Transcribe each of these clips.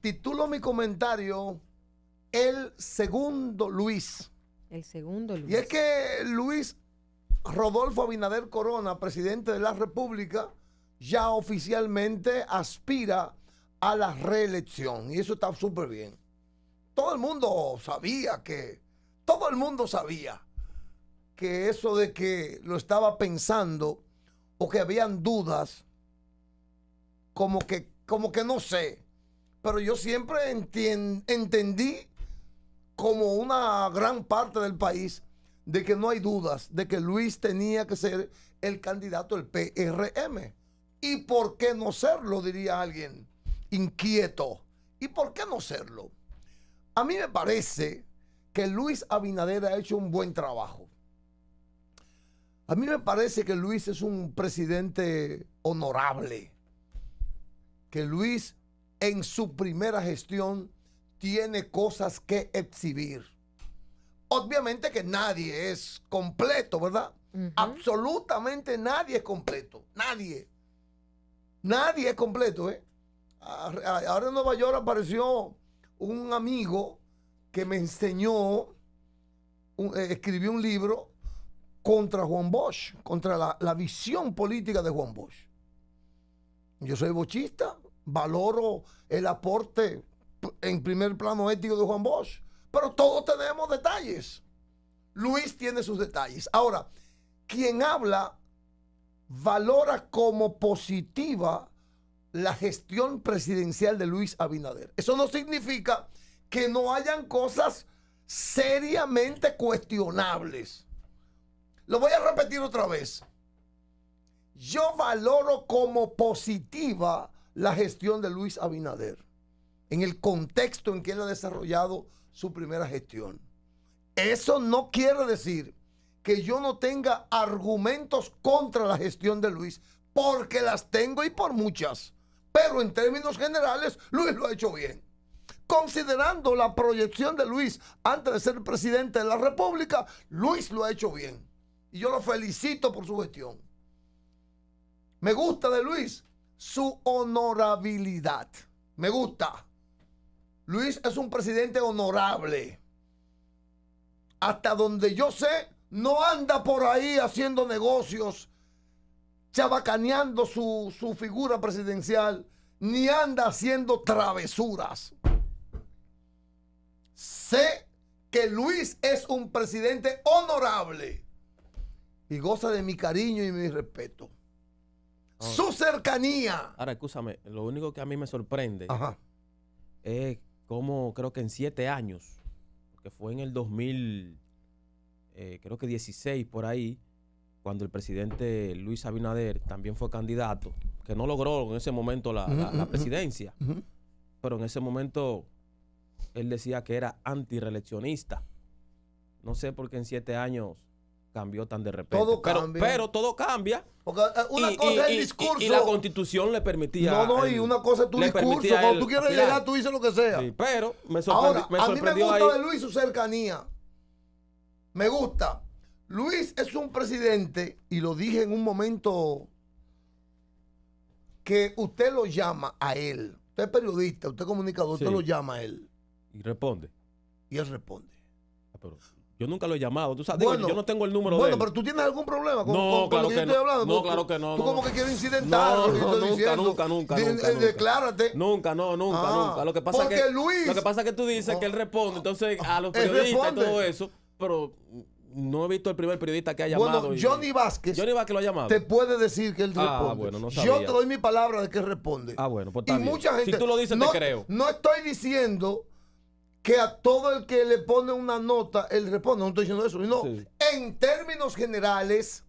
Titulo mi comentario El segundo Luis. El segundo Luis. Y es que Luis Rodolfo Abinader Corona, presidente de la República, ya oficialmente aspira a la reelección. Y eso está súper bien. Todo el mundo sabía que, todo el mundo sabía que eso de que lo estaba pensando o que habían dudas, como que, como que no sé pero yo siempre entendí como una gran parte del país de que no hay dudas de que Luis tenía que ser el candidato del PRM. ¿Y por qué no serlo? Diría alguien inquieto. ¿Y por qué no serlo? A mí me parece que Luis Abinader ha hecho un buen trabajo. A mí me parece que Luis es un presidente honorable. Que Luis en su primera gestión tiene cosas que exhibir. Obviamente que nadie es completo, ¿verdad? Absolutamente nadie es completo. Nadie. Nadie es completo, ¿eh? Ahora en Nueva York apareció un amigo que me enseñó, eh, escribió un libro contra Juan Bosch, contra la, la visión política de Juan Bosch. Yo soy bochista, valoro el aporte en primer plano ético de Juan Bosch, pero todos tenemos detalles. Luis tiene sus detalles. Ahora, quien habla valora como positiva la gestión presidencial de Luis Abinader. Eso no significa que no hayan cosas seriamente cuestionables. Lo voy a repetir otra vez. Yo valoro como positiva la gestión de Luis Abinader, en el contexto en que él ha desarrollado su primera gestión. Eso no quiere decir que yo no tenga argumentos contra la gestión de Luis, porque las tengo y por muchas. Pero en términos generales, Luis lo ha hecho bien. Considerando la proyección de Luis antes de ser presidente de la República, Luis lo ha hecho bien. Y yo lo felicito por su gestión. Me gusta de Luis su honorabilidad. Me gusta. Luis es un presidente honorable. Hasta donde yo sé, no anda por ahí haciendo negocios, chabacaneando su, su figura presidencial, ni anda haciendo travesuras. Sé que Luis es un presidente honorable y goza de mi cariño y mi respeto. Su cercanía. Ahora, escúchame, lo único que a mí me sorprende es cómo creo que en siete años, que fue en el 2000, eh, creo que 16 por ahí, cuando el presidente Luis Abinader también fue candidato, que no logró en ese momento la, presidencia, pero en ese momento él decía que era antireleccionista. No sé por qué en siete años cambió tan de repente. Todo pero, cambia. Pero todo cambia. Porque eh, una y, cosa es el discurso. Y, la constitución le permitía. No, no, y una cosa es tu discurso. Cuando tú quieres llegar, tú dices lo que sea. Sí, pero me sorprende. Ahora, a mí me gusta de Luis su cercanía. Me gusta. Luis es un presidente, y lo dije en un momento que usted lo llama a él. Usted es periodista, usted es comunicador, usted lo llama a él. Y responde. Y él responde. Ah, pero... Yo nunca lo he llamado. Tú sabes, yo no tengo el número bueno, de Bueno, pero tú tienes algún problema con, no, claro lo que, yo no. estoy hablando. No, claro que no. Tú como que quieres incidentar. No, no, nunca, nunca, nunca, nunca, Declárate. Nunca, no, nunca, ah, nunca. Lo que pasa porque que, Luis. Lo que pasa es que tú dices oh. que él responde, entonces a los periodistas y todo eso, pero no he visto el primer periodista que haya llamado. Bueno, Johnny Vázquez. Johnny Vázquez lo ha llamado. Te puede decir que él ah, responde. Ah, bueno, no sabía. Yo te doy mi palabra de que responde. Ah, bueno, pues está Y mucha gente. Si tú lo dices, te creo. No estoy diciendo que a todo el que le pone una nota, él responde. No estoy diciendo eso, sino en términos generales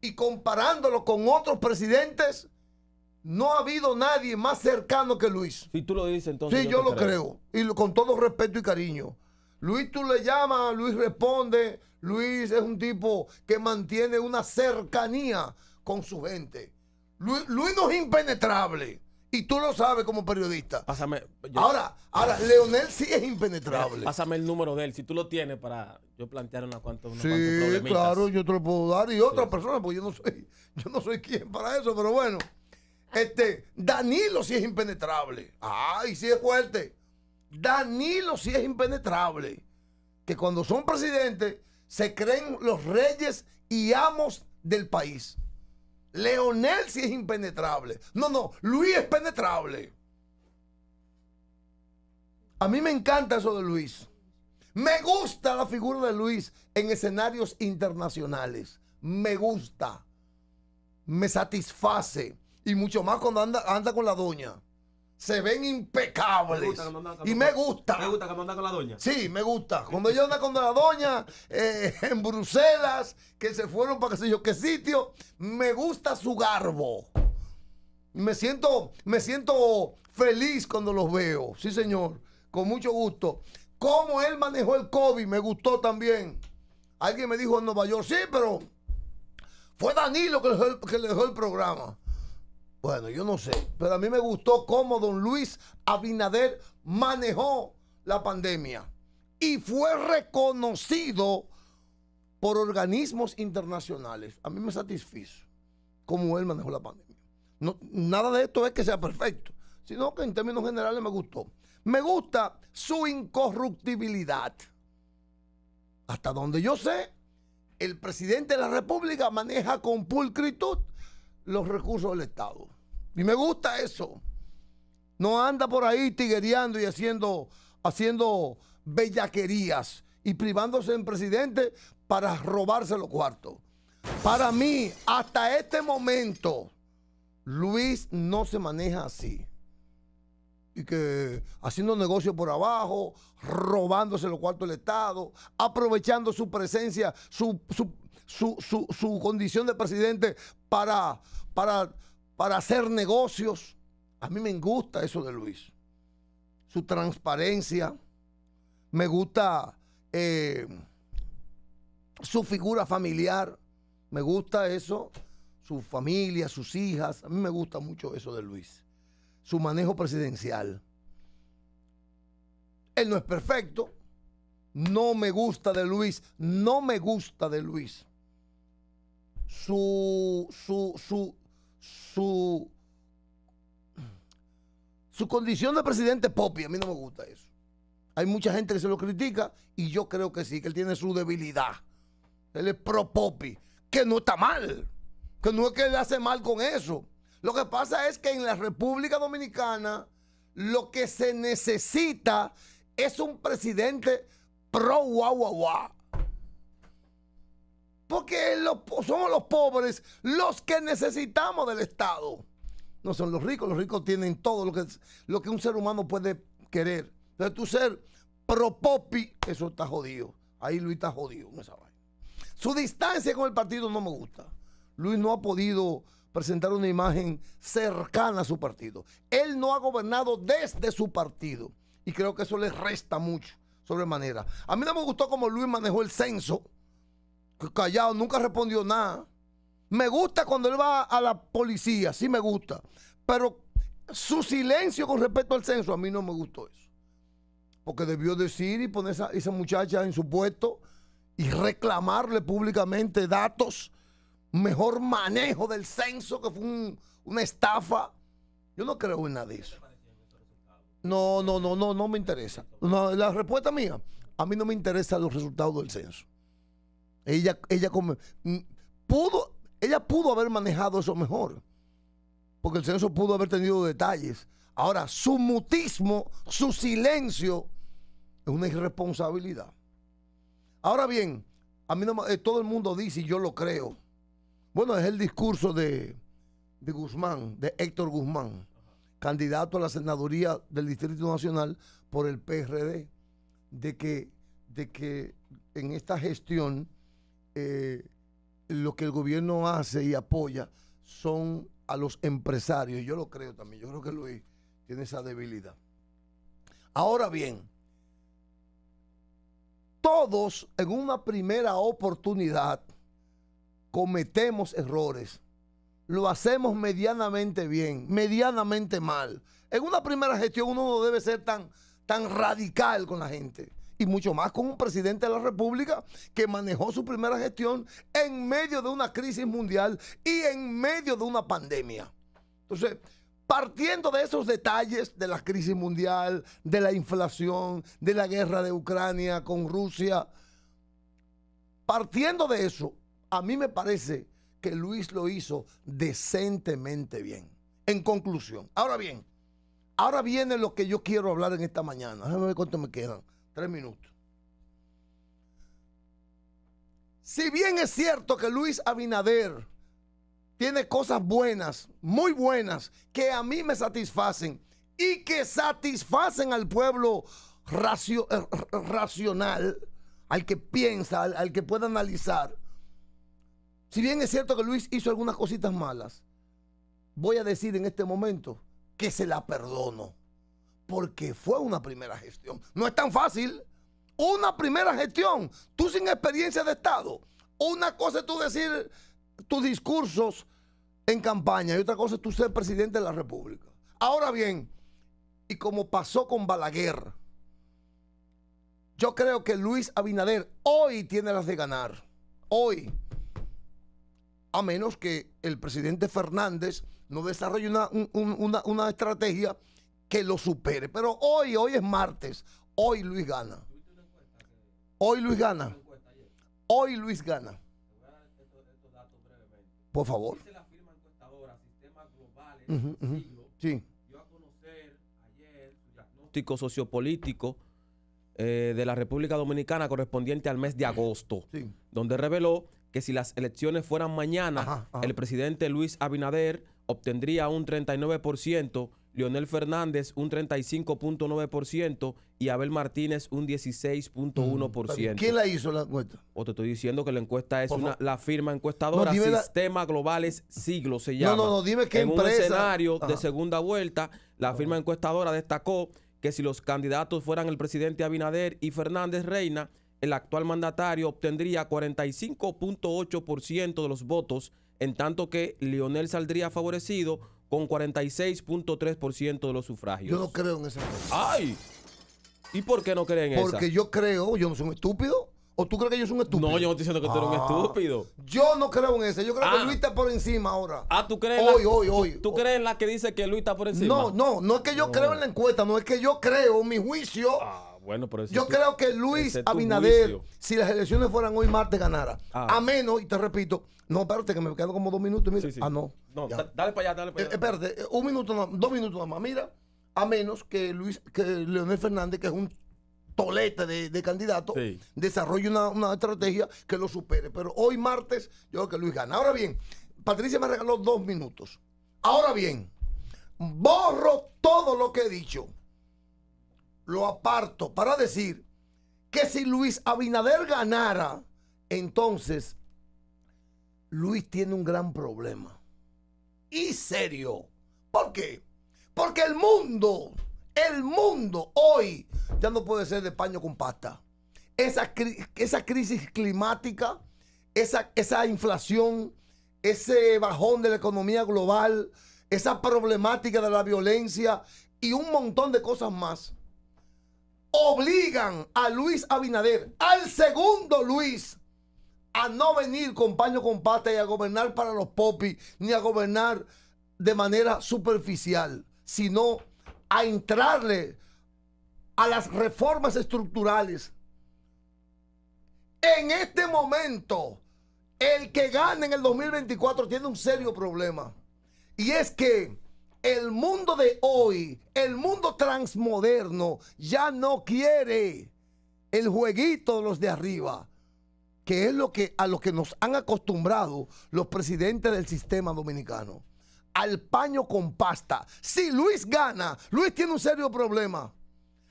y comparándolo con otros presidentes, no ha habido nadie más cercano que Luis. Si tú lo dices, entonces. Sí, yo, lo creo. Y con todo respeto y cariño. Luis tú le llamas, Luis responde. Luis es un tipo que mantiene una cercanía con su gente. Luis no es impenetrable. Y tú lo sabes como periodista. Ahora, ahora, Leonel sí es impenetrable. Pásame el número de él, si tú lo tienes para yo plantear una cuanta Sí, claro, yo te lo puedo dar y otra persona, porque yo no soy, yo no soy quien para eso, pero bueno. Este, Danilo sí es impenetrable. Ay, sí es fuerte. Danilo sí es impenetrable. Que cuando son presidentes se creen los reyes y amos del país. Leonel sí es impenetrable. No, no, Luis es penetrable. A mí me encanta eso de Luis. Me gusta la figura de Luis en escenarios internacionales. Me gusta. Me satisface. Y mucho más cuando anda, anda con la doña. Se ven impecables. y me gusta. Me gusta cuando anda con la doña. Sí, me gusta. Cuando ella anda con la doña eh, en Bruselas, que se fueron para qué sé yo qué sitio, su garbo. Me siento, me siento feliz cuando los veo. Sí, señor. Con mucho gusto. Cómo él manejó el COVID me gustó también. Alguien me dijo en Nueva York, sí, pero fue Danilo que le dejó el, que le dejó el programa. Bueno, yo no sé, pero a mí me gustó cómo don Luis Abinader manejó la pandemia y fue reconocido por organismos internacionales. A mí me satisfizo cómo él manejó la pandemia. No, nada de esto es que sea perfecto, sino que en términos generales me gustó. Me gusta su incorruptibilidad. Hasta donde yo sé, el presidente de la República maneja con pulcritud los recursos del Estado. Y me gusta eso. No anda por ahí tigereando y haciendo, haciendo bellaquerías y privándose en presidente para robarse los cuartos. Para mí, hasta este momento, Luis no se maneja así. Y que haciendo negocios por abajo, robándose los cuartos del Estado, aprovechando su presencia, su, condición de presidente para, para, para hacer negocios. A mí me gusta eso de Luis. Su transparencia. Me gusta eh, su figura familiar. Me gusta eso, su familia, sus hijas. A mí me gusta mucho eso de Luis. Su manejo presidencial. Él no es perfecto. No me gusta de Luis. No me gusta de Luis. Su, su, su, su, su condición de presidente popi. A mí no me gusta eso. Hay mucha gente que se lo critica y yo creo que sí, que él tiene su debilidad. Él es pro popi que no está mal, que no es que le hace mal con eso. Lo que pasa es que en la República Dominicana lo que se necesita es un presidente pro guau Porque los, somos los pobres los que necesitamos del Estado. No son los ricos, los ricos tienen todo lo que, lo que un ser humano puede querer. Entonces tú ser pro popi, eso está jodido. Ahí Luis está jodido esa su distancia con el partido no me gusta. Luis no ha podido presentar una imagen cercana a su partido. Él no ha gobernado desde su partido. Y creo que eso le resta mucho, sobremanera. A mí no me gustó cómo Luis manejó el censo. Callado, nunca respondió nada. Me gusta cuando él va a la policía, sí me gusta. Pero su silencio con respecto al censo, a mí no me gustó eso. Porque debió decir y poner a esa, esa muchacha en su puesto y reclamarle públicamente datos, mejor manejo del censo, que fue una estafa. Yo no creo en nada de eso. No, no, no, no, no me interesa. la respuesta mía, a mí no me interesan los resultados del censo. Ella, ella mm, pudo, ella pudo haber manejado eso mejor, porque el censo pudo haber tenido detalles. Ahora, su mutismo, su silencio, es una irresponsabilidad. Ahora bien, a mí eh, todo el mundo dice, y yo lo creo. Bueno, es el discurso de, Guzmán, de Héctor Guzmán, candidato a la senaduría del Distrito Nacional por el PRD, de que, de que en esta gestión eh, lo que el gobierno hace y apoya son a los empresarios. Yo lo creo también. Yo creo que Luis tiene esa debilidad. Ahora bien, todos en una primera oportunidad cometemos errores. Lo hacemos medianamente bien, medianamente mal. En una primera gestión uno no debe ser tan, tan radical con la gente. Y mucho más con un presidente de la República que manejó su primera gestión en medio de una crisis mundial y en medio de una pandemia. Entonces, partiendo de esos detalles de la crisis mundial, de la inflación, de la guerra de Ucrania con Rusia, partiendo de eso, a mí me parece que Luis lo hizo decentemente bien. En conclusión, ahora bien, ahora viene lo que yo quiero hablar en esta mañana. Déjame ver cuánto me quedan. Tres minutos. Si bien es cierto que Luis Abinader tiene cosas buenas, muy buenas, que a mí me satisfacen y que satisfacen al pueblo eh, racional, al que piensa, al, que pueda analizar. Si bien es cierto que Luis hizo algunas cositas malas, voy a decir en este momento que se la perdono, porque fue una primera gestión. No es tan fácil. Una primera gestión, tú sin experiencia de Estado. Una cosa es tú decir tus discursos en campaña y otra cosa es tú ser presidente de la República. Ahora bien, y como pasó con Balaguer, yo creo que Luis Abinader hoy tiene las de ganar. Hoy. A menos que el presidente Fernández no desarrolle una, estrategia que lo supere. Pero hoy, hoy es martes. Hoy Luis gana. Hoy Luis gana. Hoy Luis gana. Por favor dio a conocer ayer su diagnóstico sociopolítico eh, de la República Dominicana correspondiente al mes de agosto, donde reveló que si las elecciones fueran mañana, el presidente Luis Abinader obtendría un 39% Leonel Fernández un 35.9% y Abel Martínez un 16.1%. Mm, ¿Quién la hizo la encuesta? O te estoy diciendo que la encuesta es una, la firma encuestadora Sistema Globales Siglo se llama. No, no, no, dime qué empresa. En un escenario de segunda vuelta, la firma encuestadora destacó que si los candidatos fueran el presidente Abinader y Fernández Reina, el actual mandatario obtendría 45.8% de los votos, en tanto que Leonel saldría favorecido con 46.3% de los sufragios. Yo no creo en esa ¡Ay! ¿Y por qué no creen en eso? Porque yo creo, yo no soy un estúpido. ¿O tú crees que yo soy un estúpido? No, yo no estoy diciendo que tú eres un ah. estúpido. Yo no creo en eso. Yo creo que ah. Luis está por encima ahora. Ah, ¿tú crees? Hoy, hoy, hoy. ¿Tú, crees en la que dice que Luis está por encima? No, no. No es que yo creo en la encuesta. No es que yo creo. Mi juicio ah. Bueno, Yo creo que Luis Abinader, si las elecciones fueran hoy martes, ganara. Ah. A menos, y te repito, no, espérate, que me quedo como dos minutos. Mira. Ah, no. no dale para allá, dale para eh, allá. espérate, eh, un minuto, dos minutos nada más. Mira, a menos que Luis, que Leonel Fernández, que es un tolete de, candidato, desarrolle una, una estrategia que lo supere. Pero hoy martes, yo creo que Luis gana. Ahora bien, Patricia me regaló dos minutos. Ahora bien, borro todo lo que he dicho lo aparto para decir que si Luis Abinader ganara, entonces Luis tiene un gran problema. Y serio. ¿Por qué? Porque el mundo, el mundo hoy ya no puede ser de paño con pasta. Esa, esa crisis climática, esa, esa inflación, ese bajón de la economía global, esa problemática de la violencia y un montón de cosas más obligan a Luis Abinader, al segundo Luis, a no venir con paño con pata y a gobernar para los popis, ni a gobernar de manera superficial, sino a entrarle a las reformas estructurales. En este momento, el que gane en el 2024 tiene un serio problema. Y es que el mundo de hoy, el mundo transmoderno, ya no quiere el jueguito de los de arriba, que es lo que a lo que nos han acostumbrado los presidentes del sistema dominicano. Al paño con pasta. Si Luis gana, Luis tiene un serio problema.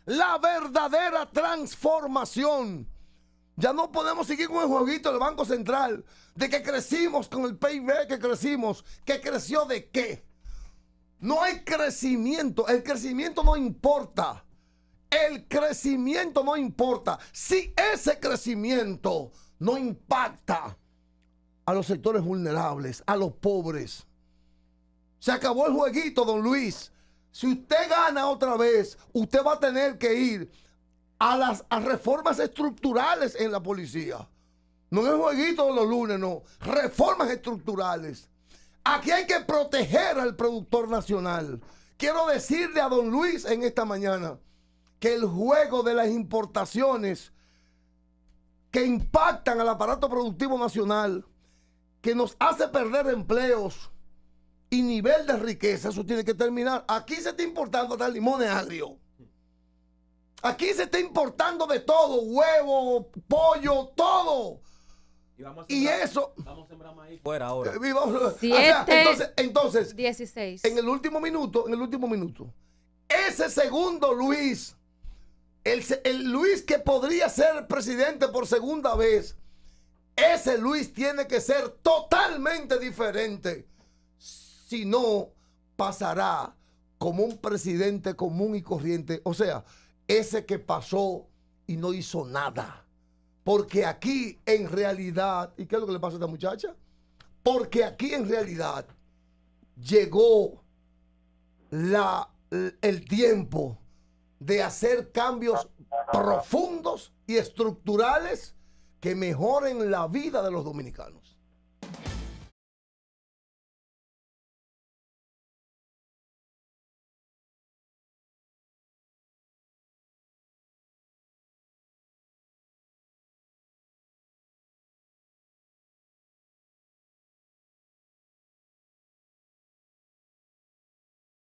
La verdadera transformación. Ya no podemos seguir con el jueguito del Banco Central de que crecimos con el PIB, que crecimos, que creció de qué. No hay crecimiento. El crecimiento no importa. El crecimiento no importa. Si ese crecimiento no impacta a los sectores vulnerables, a los pobres. Se acabó el jueguito, don Luis. Si usted gana otra vez, usted va a tener que ir a las reformas estructurales en la policía. No es jueguito de los lunes, no. Reformas estructurales. Aquí hay que proteger al productor nacional. Quiero decirle a don Luis en esta mañana que el juego de las importaciones que impactan al aparato productivo nacional, que nos hace perder empleos y nivel de riqueza, eso tiene que terminar. Aquí se está importando hasta limones agrio. Aquí se está importando de todo, huevo, pollo, todo. Y, eso. fuera ahora. Eh, entonces, 16. En el último minuto, en el último minuto. Ese segundo Luis. El, el, Luis que podría ser presidente por segunda vez, ese Luis tiene que ser totalmente diferente. Si no, pasará como un presidente común y corriente. O sea, ese que pasó y no hizo nada. Porque aquí en realidad, ¿y qué es lo que le pasa a esta muchacha? Porque aquí en realidad llegó el tiempo de hacer cambios profundos y estructurales que mejoren la vida de los dominicanos.